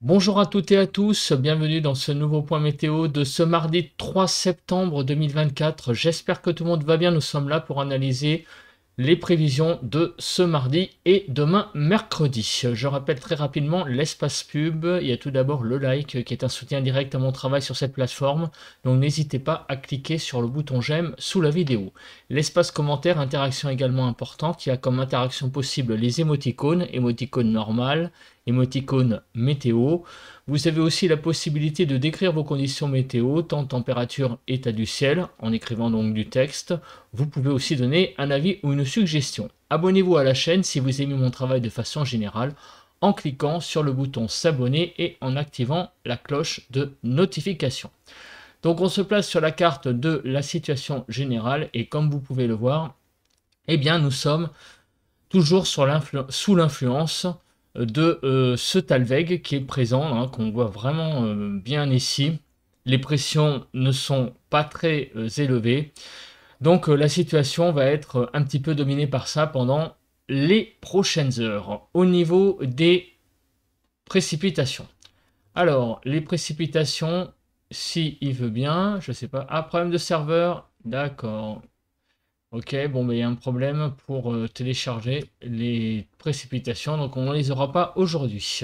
Bonjour à toutes et à tous, bienvenue dans ce nouveau point météo de ce mardi 3 septembre 2024. J'espère que tout le monde va bien, nous sommes là pour analyser les prévisions de ce mardi et demain mercredi. Je rappelle très rapidement l'espace pub. Il y a tout d'abord le like qui est un soutien direct à mon travail sur cette plateforme. Donc n'hésitez pas à cliquer sur le bouton j'aime sous la vidéo. L'espace commentaire, interaction également importante. Il y a comme interaction possible les émoticônes, émoticônes normales, émoticônes météo. Vous avez aussi la possibilité de décrire vos conditions météo, temps, température, état du ciel, en écrivant donc du texte. Vous pouvez aussi donner un avis ou une suggestions. Abonnez-vous à la chaîne si vous aimez mon travail de façon générale en cliquant sur le bouton s'abonner et en activant la cloche de notification. Donc on se place sur la carte de la situation générale et comme vous pouvez le voir, eh bien nous sommes toujours sous l'influence de euh, ce Talveg qui est présent, hein, qu'on voit vraiment euh, bien ici. Les pressions ne sont pas très euh, élevées. Donc euh, la situation va être euh, un petit peu dominée par ça pendant les prochaines heures. Au niveau des précipitations. Alors, les précipitations, si il veut bien, je ne sais pas. Ah, problème de serveur, d'accord. Ok, bon, mais ben, il y a un problème pour euh, télécharger les précipitations, donc on ne les aura pas aujourd'hui.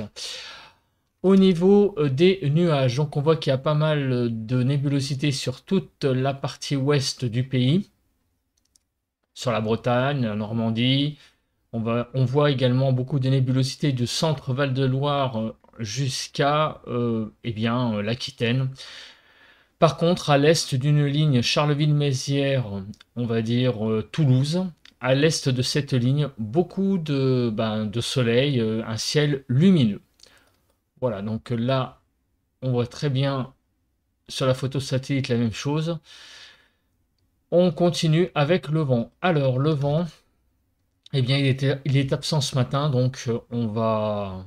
Au niveau euh, des nuages, donc on voit qu'il y a pas mal euh, de nébulosité sur toute la partie ouest du pays, sur la Bretagne, la Normandie. On, voit également beaucoup de nébulosité du centre Val-de-Loire euh, jusqu'à eh bien l'Aquitaine. Par contre, à l'est d'une ligne Charleville-Mézières, on va dire Toulouse, à l'est de cette ligne, beaucoup de, ben, de soleil, un ciel lumineux. Voilà, donc euh, là, on voit très bien sur la photo satellite la même chose. On continue avec le vent. Alors, le vent, eh bien, il, il est absent ce matin, donc euh, on va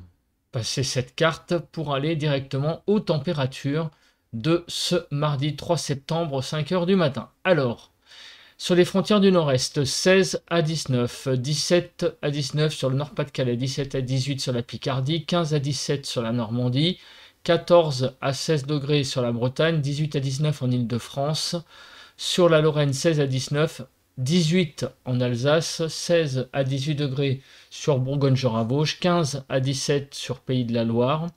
passer cette carte pour aller directement aux températures de ce mardi 3 septembre 5h du matin. Alors, sur les frontières du nord-est, 16 à 19, 17 à 19 sur le Nord-Pas-de-Calais, 17 à 18 sur la Picardie, 15 à 17 sur la Normandie, 14 à 16 degrés sur la Bretagne, 18 à 19 en Île-de-France, sur la Lorraine 16 à 19, 18 en Alsace, 16 à 18 degrés sur bourgogne vosges 15 à 17 sur Pays de la Loire,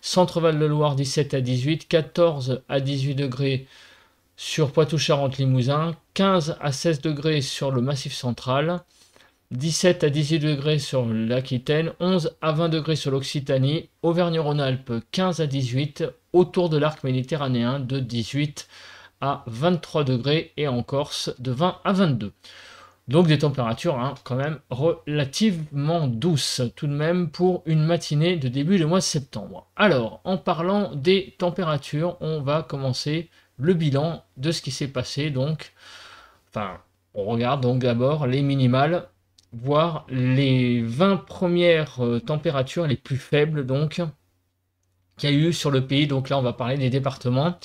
Centre-Val-de-Loire 17 à 18, 14 à 18 degrés sur Poitou-Charentes-Limousin, 15 à 16 degrés sur le Massif central, 17 à 18 degrés sur l'Aquitaine, 11 à 20 degrés sur l'Occitanie, Auvergne-Rhône-Alpes 15 à 18, autour de l'arc méditerranéen de 18 à 23 degrés et en Corse de 20 à 22. Donc des températures hein, quand même relativement douces tout de même pour une matinée de début du mois de septembre. Alors en parlant des températures, on va commencer le bilan de ce qui s'est passé. Donc, enfin, on regarde donc d'abord les minimales, voire les 20 premières euh, températures les plus faibles, donc, qu'il y a eu sur le pays. Donc là, on va parler des départements.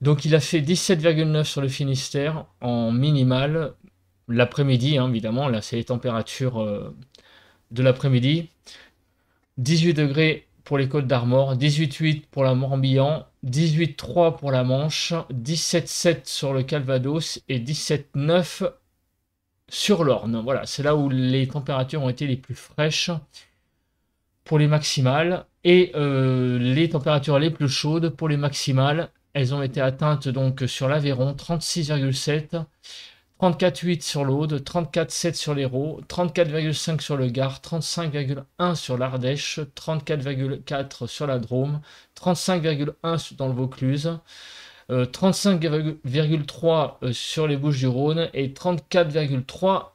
Donc il a fait 17,9 sur le Finistère en minimale l'après-midi, hein, évidemment, là c'est les températures euh, de l'après-midi. 18 degrés pour les côtes d'Armor, 18,8 pour la Morbihan, 18 pour la Manche, 17 sur le Calvados et 17 sur l'Orne. Voilà, c'est là où les températures ont été les plus fraîches pour les maximales et euh, les températures les plus chaudes pour les maximales. Elles ont été atteintes donc sur l'Aveyron 36,7, 34,8 sur l'Aude, 34,7 sur l'Hérault, 34,5 sur le Gard, 35,1 sur l'Ardèche, 34,4 sur la Drôme, 35,1 dans le Vaucluse, 35,3 euh, euh, sur les Bouches-du-Rhône et 34,3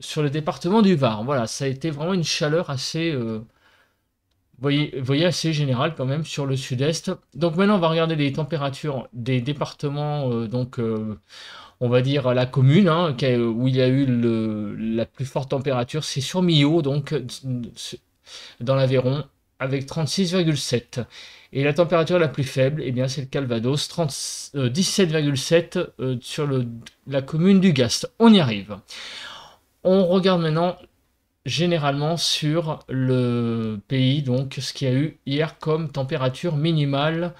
sur le département du Var. Voilà, ça a été vraiment une chaleur assez, euh, voyez, voyez assez général quand même sur le sud-est. Donc maintenant, on va regarder les températures des départements, euh, donc euh, on va dire la commune, hein, où il y a eu la plus forte température, c'est sur Millau, donc dans l'Aveyron, avec 36,7. Et la température la plus faible, eh bien, c'est le Calvados, 17,7 euh, sur le, la commune du Gast. On y arrive. On regarde maintenant généralement sur le pays, donc ce qu'il y a eu hier comme température minimale,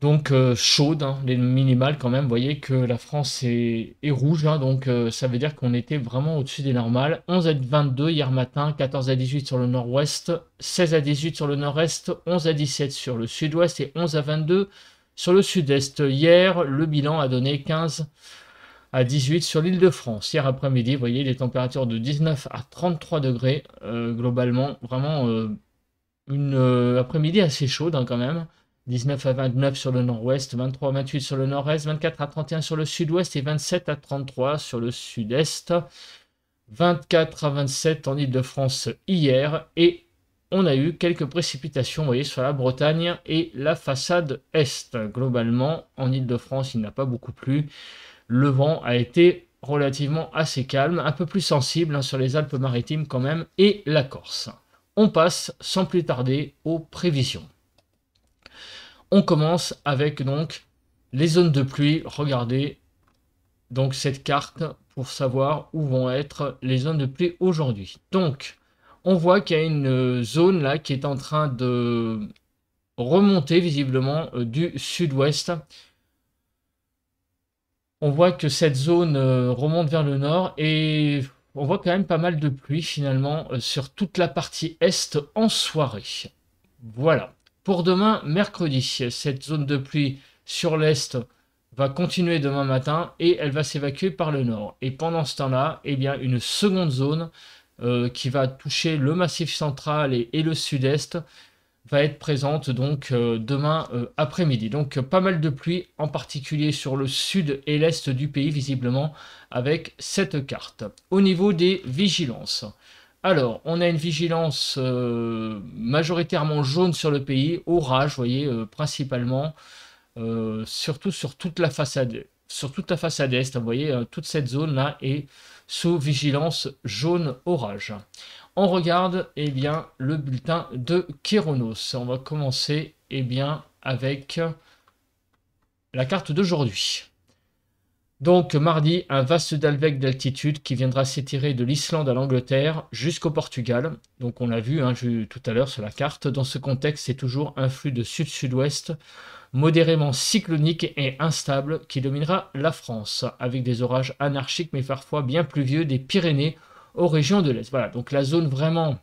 donc euh, chaude, hein, les minimales quand même, vous voyez que la France est, rouge, hein, donc euh, ça veut dire qu'on était vraiment au-dessus des normales, 11 à 22 hier matin, 14 à 18 sur le nord-ouest, 16 à 18 sur le nord-est, 11 à 17 sur le sud-ouest et 11 à 22 sur le sud-est. Hier, le bilan a donné 15 à 18 sur l'île de France. Hier après-midi, vous voyez, les températures de 19 à 33 degrés euh, globalement. Vraiment euh, une euh, après-midi assez chaude hein, quand même. 19 à 29 sur le nord-ouest, 23 à 28 sur le nord-est, 24 à 31 sur le sud-ouest et 27 à 33 sur le sud-est. 24 à 27 en Ile-de-France hier et on a eu quelques précipitations, voyez, sur la Bretagne et la façade est. Globalement, en Ile-de-France, il n'a pas beaucoup plu le vent a été relativement assez calme, un peu plus sensible hein, sur les Alpes-Maritimes quand même, et la Corse. On passe sans plus tarder aux prévisions. On commence avec donc les zones de pluie. Regardez donc cette carte pour savoir où vont être les zones de pluie aujourd'hui. Donc, on voit qu'il y a une zone là qui est en train de remonter visiblement euh, du sud-ouest on voit que cette zone euh, remonte vers le nord et on voit quand même pas mal de pluie finalement euh, sur toute la partie est en soirée. Voilà. Pour demain, mercredi, cette zone de pluie sur l'est va continuer demain matin et elle va s'évacuer par le nord. Et pendant ce temps-là, eh bien, une seconde zone euh, qui va toucher le massif central et le sud-est va être présente donc euh, demain euh, après-midi. Donc pas mal de pluie, en particulier sur le sud et l'est du pays visiblement avec cette carte. Au niveau des vigilances. Alors, on a une vigilance euh, majoritairement jaune sur le pays, orage, vous voyez, principalement, surtout sur toute la façade, sur toute la façade est, vous hein, voyez, toute cette zone-là est sous vigilance jaune-orage on regarde eh bien, le bulletin de Kéronos. On va commencer eh bien, avec la carte d'aujourd'hui. Donc mardi, un vaste dalvec d'altitude qui viendra s'étirer de l'Islande à l'Angleterre jusqu'au Portugal. Donc on l'a vu hein, tout à l'heure sur la carte. Dans ce contexte, c'est toujours un flux de sud-sud-ouest modérément cyclonique et instable qui dominera la France, avec des orages anarchiques mais parfois bien pluvieux des Pyrénées aux régions de l'Est. Voilà, donc la zone vraiment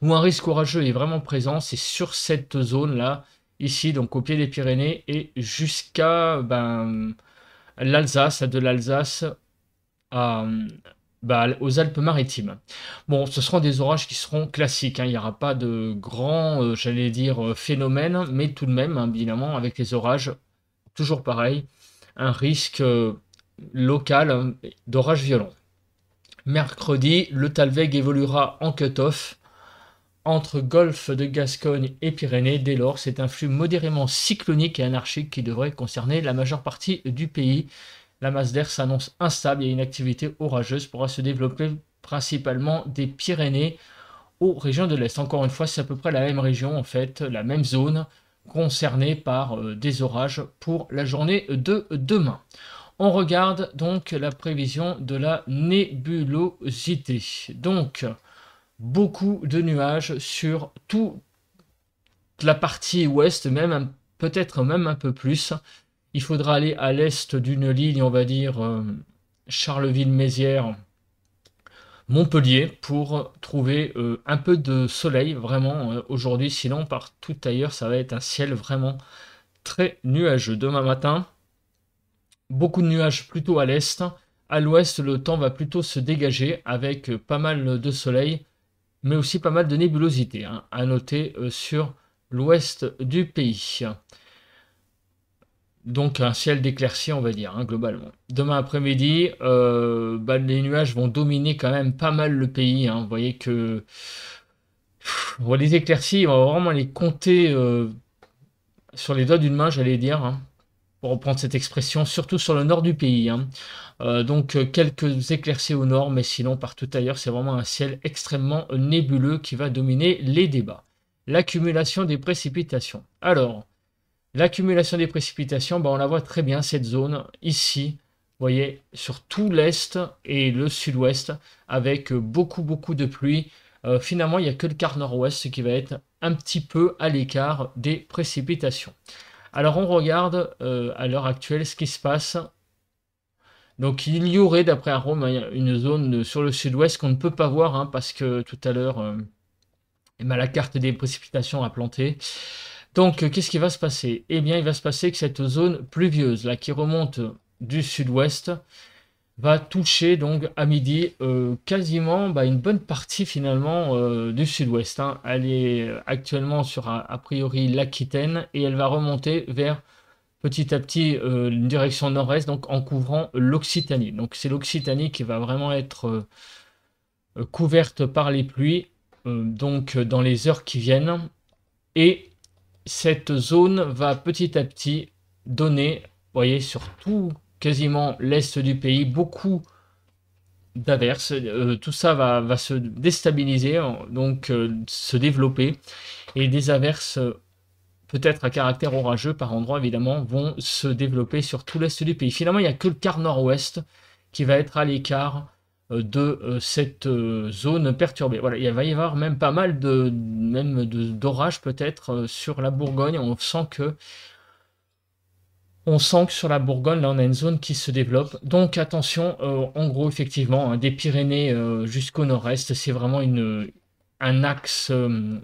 où un risque orageux est vraiment présent, c'est sur cette zone-là, ici, donc au pied des Pyrénées et jusqu'à ben, l'Alsace, de l'Alsace ben, aux Alpes-Maritimes. Bon, ce seront des orages qui seront classiques, hein. il n'y aura pas de grands, euh, j'allais dire, euh, phénomènes, mais tout de même, hein, évidemment, avec les orages, toujours pareil, un risque euh, local hein, d'orage violent. Mercredi, le Talveg évoluera en cut-off entre golfe de Gascogne et Pyrénées. Dès lors, c'est un flux modérément cyclonique et anarchique qui devrait concerner la majeure partie du pays. La masse d'air s'annonce instable et une activité orageuse pourra se développer principalement des Pyrénées aux régions de l'Est. Encore une fois, c'est à peu près la même région, en fait, la même zone concernée par euh, des orages pour la journée de demain. On regarde donc la prévision de la nébulosité. Donc, beaucoup de nuages sur toute la partie ouest, même peut-être même un peu plus. Il faudra aller à l'est d'une ligne, on va dire euh, Charleville-Mézières, Montpellier, pour trouver euh, un peu de soleil vraiment euh, aujourd'hui. Sinon, partout ailleurs, ça va être un ciel vraiment très nuageux. Demain matin, Beaucoup de nuages plutôt à l'est. À l'ouest, le temps va plutôt se dégager avec pas mal de soleil, mais aussi pas mal de nébulosité, hein, à noter euh, sur l'ouest du pays. Donc un ciel d'éclaircie, on va dire, hein, globalement. Demain après-midi, euh, bah, les nuages vont dominer quand même pas mal le pays. Hein. Vous voyez que les éclaircies, on va vraiment les compter euh, sur les doigts d'une main, j'allais dire pour reprendre cette expression, surtout sur le nord du pays. Hein. Euh, donc euh, quelques éclaircies au nord, mais sinon partout ailleurs, c'est vraiment un ciel extrêmement nébuleux qui va dominer les débats. L'accumulation des précipitations. Alors, l'accumulation des précipitations, ben, on la voit très bien, cette zone ici, vous voyez, sur tout l'est et le sud-ouest, avec euh, beaucoup, beaucoup de pluie. finalement, il n'y a que le quart nord-ouest qui va être un petit peu à l'écart des précipitations. Alors on regarde euh, à l'heure actuelle ce qui se passe. Donc il y aurait d'après Rome hein, une zone sur le sud-ouest qu'on ne peut pas voir hein, parce que tout à l'heure euh, eh ben, la carte des précipitations a planté. Donc euh, qu'est-ce qui va se passer Eh bien il va se passer que cette zone pluvieuse là qui remonte du sud-ouest va toucher donc à midi euh, quasiment bah, une bonne partie finalement euh, du sud-ouest. Hein. Elle est euh, actuellement sur a, priori l'Aquitaine et elle va remonter vers petit à petit une direction nord-est donc en couvrant l'Occitanie. Donc c'est l'Occitanie qui va vraiment être couverte par les pluies donc dans les heures qui viennent et cette zone va petit à petit donner, voyez, sur tout quasiment l'est du pays, beaucoup d'averses. Euh, tout ça va, se déstabiliser, donc euh, se développer. Et des averses, peut-être à caractère orageux par endroits évidemment, vont se développer sur tout l'est du pays. Finalement, il n'y a que le quart nord-ouest qui va être à l'écart euh, de cette zone perturbée. Voilà, il va y avoir même pas mal de même d'orages peut-être sur la Bourgogne. On sent que on sent que sur la Bourgogne, là, on a une zone qui se développe. Donc attention, euh, en gros, effectivement, hein, des Pyrénées euh, jusqu'au nord-est, c'est vraiment un axe euh,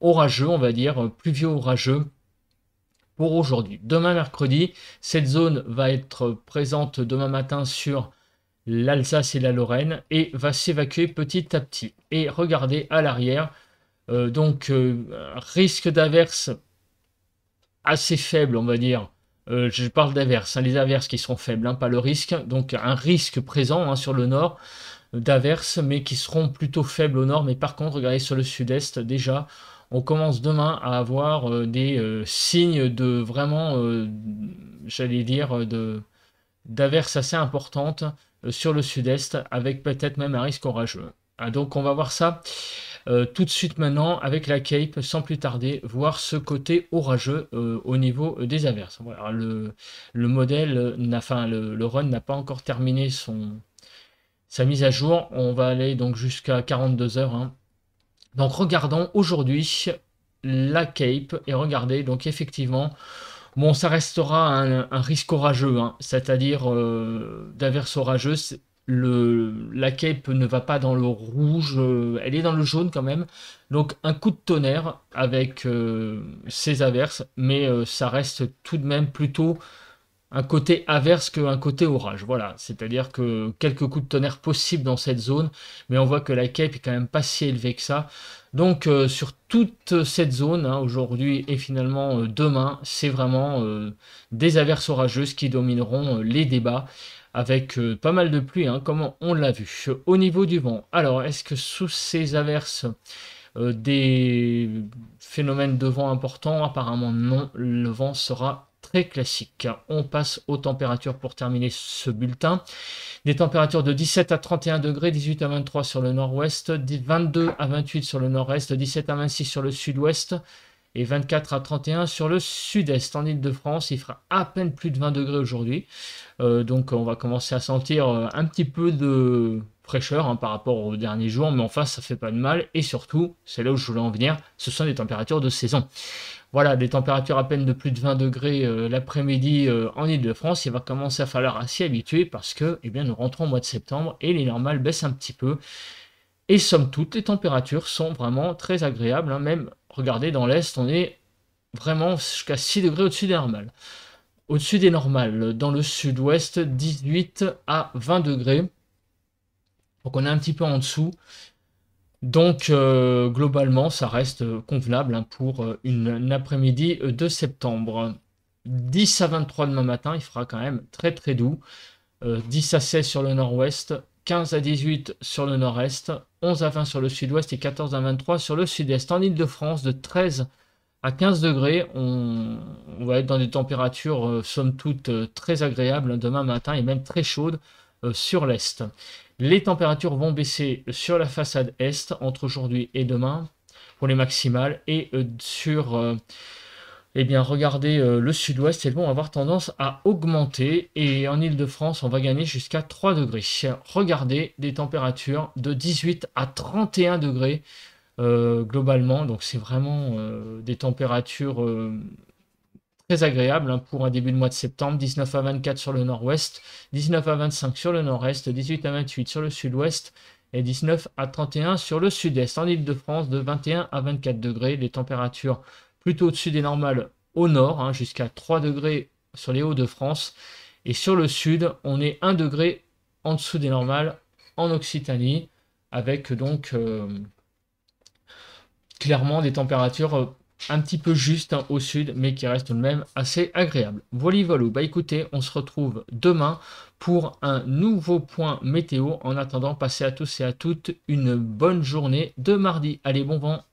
orageux, on va dire, pluvieux orageux pour aujourd'hui. Demain, mercredi, cette zone va être présente demain matin sur l'Alsace et la Lorraine et va s'évacuer petit à petit. Et regardez à l'arrière, donc risque d'averse assez faible, on va dire, euh, je parle d'averses, hein, les averses qui seront faibles, hein, pas le risque. Donc un risque présent hein, sur le nord euh, d'averses, mais qui seront plutôt faibles au nord. Mais par contre, regardez sur le sud-est, déjà, on commence demain à avoir euh, des signes de vraiment, j'allais dire, de d'averses assez importantes sur le sud-est, avec peut-être même un risque orageux. Ah, donc on va voir ça. Euh, tout de suite maintenant avec la cape sans plus tarder voir ce côté orageux euh, au niveau euh, des averses. le, modèle, enfin le, run n'a pas encore terminé son, sa mise à jour. On va aller donc jusqu'à 42 heures. Hein. Donc regardons aujourd'hui la cape et regardez donc effectivement bon ça restera un, risque orageux hein. c'est à dire d'averses orageuses. Le, la cape ne va pas dans le rouge, euh, elle est dans le jaune quand même. Donc un coup de tonnerre avec ces euh, ses averses, mais euh, ça reste tout de même plutôt un côté averse qu'un côté orage. Voilà, c'est-à-dire que quelques coups de tonnerre possibles dans cette zone, mais on voit que la cape est quand même pas si élevée que ça. Donc sur toute cette zone, hein, aujourd'hui et finalement demain, c'est vraiment des averses orageuses qui domineront les débats avec euh, pas mal de pluie, hein, comme on l'a vu. Au niveau du vent, alors est-ce que sous ces averses, euh, des phénomènes de vent importants Apparemment non, le vent sera très classique. On passe aux températures pour terminer ce bulletin. Des températures de 17 à 31 degrés, 18 à 23 sur le nord-ouest, 22 à 28 sur le nord-est, 17 à 26 sur le sud-ouest, et 24 à 31 sur le sud-est en Ile-de-France. Il fera à peine plus de 20 degrés aujourd'hui. Euh, donc on va commencer à sentir euh, un petit peu de fraîcheur hein, par rapport aux derniers jours, mais enfin ça fait pas de mal. Et surtout, c'est là où je voulais en venir, ce sont des températures de saison. Voilà, des températures à peine de plus de 20 degrés euh, l'après-midi en Ile-de-France, il va commencer à falloir s'y habituer parce que eh bien, nous rentrons au mois de septembre et les normales baissent un petit peu. Et somme toute, les températures sont vraiment très agréables, hein. même regardez, dans l'Est, on est vraiment jusqu'à 6 degrés au-dessus des normales. Au-dessus des normales, dans le sud-ouest, 18 à 20 degrés. Donc on est un petit peu en dessous. Donc euh, globalement, ça reste convenable hein, pour euh, une, après-midi de septembre. 10 à 23 demain matin, il fera quand même très très doux. 10 euh, à 16 sur le nord-ouest, 15 à 18 sur le nord-est, 11 à 20 sur le sud-ouest et 14 à 23 sur le sud-est. En Ile-de-France, de 13 à 15 degrés, on, va être dans des températures euh, somme toute euh, très agréables demain matin et même très chaudes euh, sur l'est. Les températures vont baisser sur la façade est entre aujourd'hui et demain pour les maximales et sur eh bien regardez euh, le sud-ouest, elles vont avoir tendance à augmenter et en Ile-de-France, on va gagner jusqu'à 3 degrés. Regardez des températures de 18 à 31 degrés euh, globalement, donc c'est vraiment euh, des températures très agréables hein, pour un début de mois de septembre, 19 à 24 sur le nord-ouest, 19 à 25 sur le nord-est, 18 à 28 sur le sud-ouest, et 19 à 31 sur le sud-est. En Ile-de-France, de 21 à 24 degrés, les températures plutôt au-dessus des normales au nord, hein, jusqu'à 3 degrés sur les Hauts-de-France. Et sur le sud, on est 1 degré en dessous des normales en Occitanie, avec donc euh, clairement des températures euh, un petit peu justes hein, au sud, mais qui restent tout de même assez agréables. Voilà, voilà. Bah écoutez, on se retrouve demain pour un nouveau point météo. En attendant, passez à tous et à toutes une bonne journée de mardi. Allez, bon vent